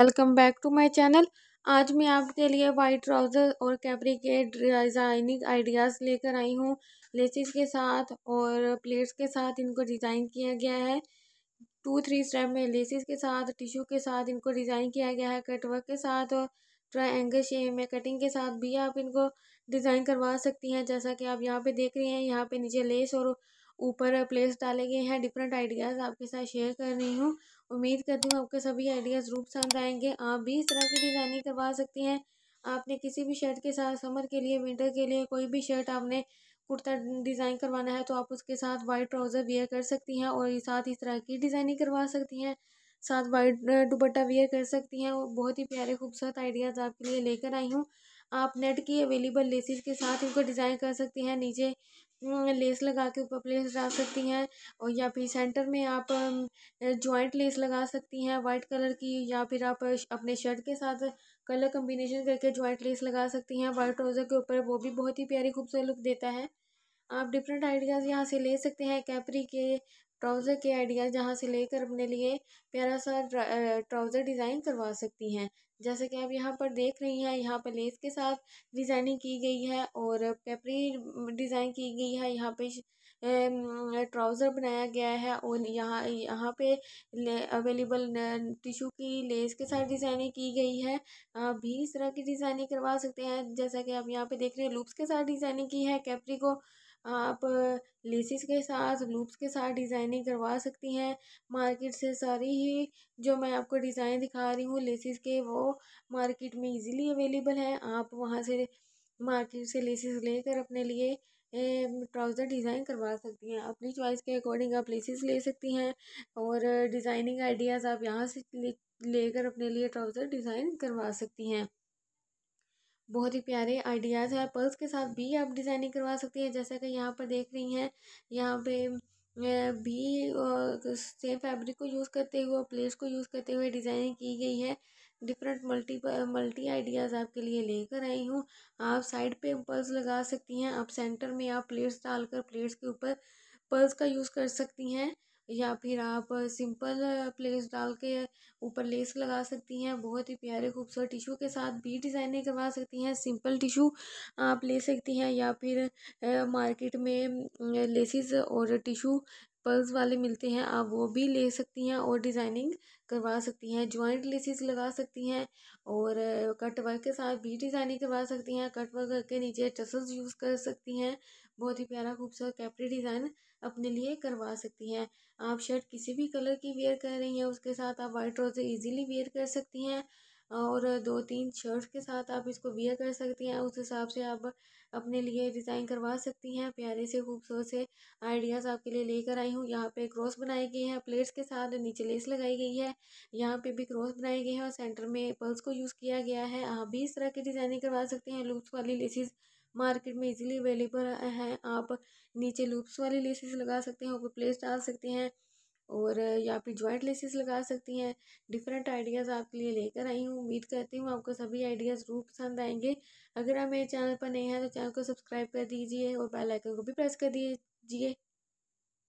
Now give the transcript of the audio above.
welcome back to my channel आज मैं आपके लिए वाइट ट्राउज़र और कैबरी के डिज़ाइनिंग आइडियाज़ लेकर आई हूँ लेसिस के साथ और प्लेट्स के साथ इनको डिज़ाइन किया गया है टू थ्री स्टेप में लेसिस के साथ टिश्यू के साथ इनको डिज़ाइन किया गया है कटवर्क के साथ और ट्राइंगल शेप में कटिंग के साथ भी आप इनको डिज़ाइन करवा सकती हैं जैसा कि आप यहाँ पर देख रही हैं यहाँ पर नीचे लेस और ऊपर प्लेस डाले गए हैं डिफरेंट आइडियाज़ आपके साथ शेयर कर रही हूँ उम्मीद करती हूँ आपके सभी आइडियाज़ जरूर पसंद आएंगे आप भी इस तरह की डिज़ाइनिंग करवा सकती हैं आपने किसी भी शर्ट के साथ समर के लिए विंटर के लिए कोई भी शर्ट आपने कुर्ता डिज़ाइन करवाना है तो आप उसके साथ वाइट ट्राउज़र वेयर कर सकती हैं और साथ इस तरह की डिज़ाइनिंग करवा सकती हैं साथ वाइट दुपट्टा वेयर कर सकती हैं और बहुत ही प्यारे खूबसूरत आइडियाज़ आपके लिए लेकर आई हूँ आप नेट की अवेलेबल लेसिस के साथ इनको डिज़ाइन कर सकती हैं नीचे लेस लगा के ऊपर प्लेस लगा सकती हैं और या फिर सेंटर में आप जॉइंट लेस लगा सकती हैं वाइट कलर की या फिर आप अपने शर्ट के साथ कलर कम्बिनेशन करके जॉइंट लेस लगा सकती हैं वाइट ट्राउज़र के ऊपर वो भी बहुत ही प्यारी खूबसूरत लुक देता है आप डिफरेंट आइडियाज़ यहाँ से ले सकते हैं कैपरी के ट्राउज़र के आइडियाज़ जहाँ से लेकर अपने लिए प्यारा सा ट्राउज़र डिज़ाइन करवा सकती हैं जैसे कि आप यहाँ पर देख रही हैं यहाँ पर लेस के साथ डिज़ाइनिंग की गई है और पेपरी डिज़ाइन की गई है यहाँ पे ट्राउज़र बनाया गया है और यहाँ यहाँ पे अवेलेबल टिशू की लेस के साथ डिज़ाइनिंग की गई है आप भी इस तरह की डिज़ाइनिंग करवा सकते हैं जैसा कि आप यहाँ पे देख रहे हैं लूप्स के साथ डिज़ाइनिंग की है कैपरी को आप लेसिस के साथ लूप्स के साथ डिज़ाइनिंग करवा सकती हैं मार्केट से सारी ही जो मैं आपको डिज़ाइन दिखा रही हूँ लेसिस के वो मार्केट में इजीली अवेलेबल हैं आप वहाँ से मार्केट से लेसिस लेकर अपने लिए ट्राउज़र डिज़ाइन करवा सकती हैं अपनी चॉइस के अकॉर्डिंग आप लेसिस ले सकती हैं और डिज़ाइनिंग आइडियाज़ आप यहाँ से लेकर अपने लिए ट्राउज़र डिज़ाइन करवा सकती हैं बहुत ही प्यारे आइडियाज़ है पर्ल्स के साथ भी आप डिज़ाइनिंग करवा सकती हैं जैसा कि यहाँ पर देख रही हैं यहाँ पे भी सेम फैब्रिक को यूज़ करते हुए प्लेस को यूज़ करते हुए डिज़ाइनिंग की गई है डिफरेंट मल्टी मल्टी आइडियाज़ आपके लिए लेकर आई हूँ आप साइड पे पर्ल्स लगा सकती हैं आप सेंटर में आप प्लेट्स डालकर प्लेट्स के ऊपर पर्ल्स का यूज़ कर सकती हैं या फिर आप सिंपल प्लेस डाल के ऊपर लेस लगा सकती हैं बहुत ही प्यारे खूबसूरत टिशू के साथ भी डिज़ाइनिंग करवा सकती हैं सिंपल टिशू आप ले सकती हैं या फिर मार्केट में लेसिस और टिशू पल्स वाले मिलते हैं आप वो भी ले सकती हैं और डिज़ाइनिंग करवा सकती हैं जॉइंट लेसिस लगा सकती हैं और कट वर्क के साथ भी डिज़ाइनिंग करवा सकती हैं कट वर्क के नीचे टसल्स यूज़ कर सकती हैं बहुत ही प्यारा खूबसूरत कैपरी डिज़ाइन अपने लिए करवा सकती हैं आप शर्ट किसी भी कलर की वेयर कर रही हैं उसके साथ आप वाइट रोज इजीली वेयर कर सकती हैं और दो तीन शर्ट के साथ आप इसको वियर कर सकती हैं उस हिसाब से आप अपने लिए डिज़ाइन करवा सकती हैं प्यारे से खूबसूरत से आइडियाज़ आपके लिए लेकर आई हूँ यहाँ पे क्रॉस बनाए गए हैं प्लेट्स के साथ नीचे लेस लगाई गई है यहाँ पे भी क्रॉस बनाए गए हैं और सेंटर में पर्ल्स को यूज़ किया गया है आप भी इस तरह की डिज़ाइनिंग करवा सकते हैं लूप्स वाली लेसिस मार्केट में इजीली अवेलेबल हैं आप नीचे लूप्स वाली लेसेस लगा सकते हैं ऊपर प्लेस डाल सकते हैं और या फिर ज्वाइंट लेसेस लगा सकती हैं डिफरेंट आइडियाज़ आपके लिए लेकर आई हूँ उम्मीद करती हूँ आपको सभी आइडियाज़ ज़रूर पसंद आएंगे अगर आप मेरे चैनल पर नए हैं तो चैनल को सब्सक्राइब कर दीजिए और बेल आइकन को भी प्रेस कर दीजिए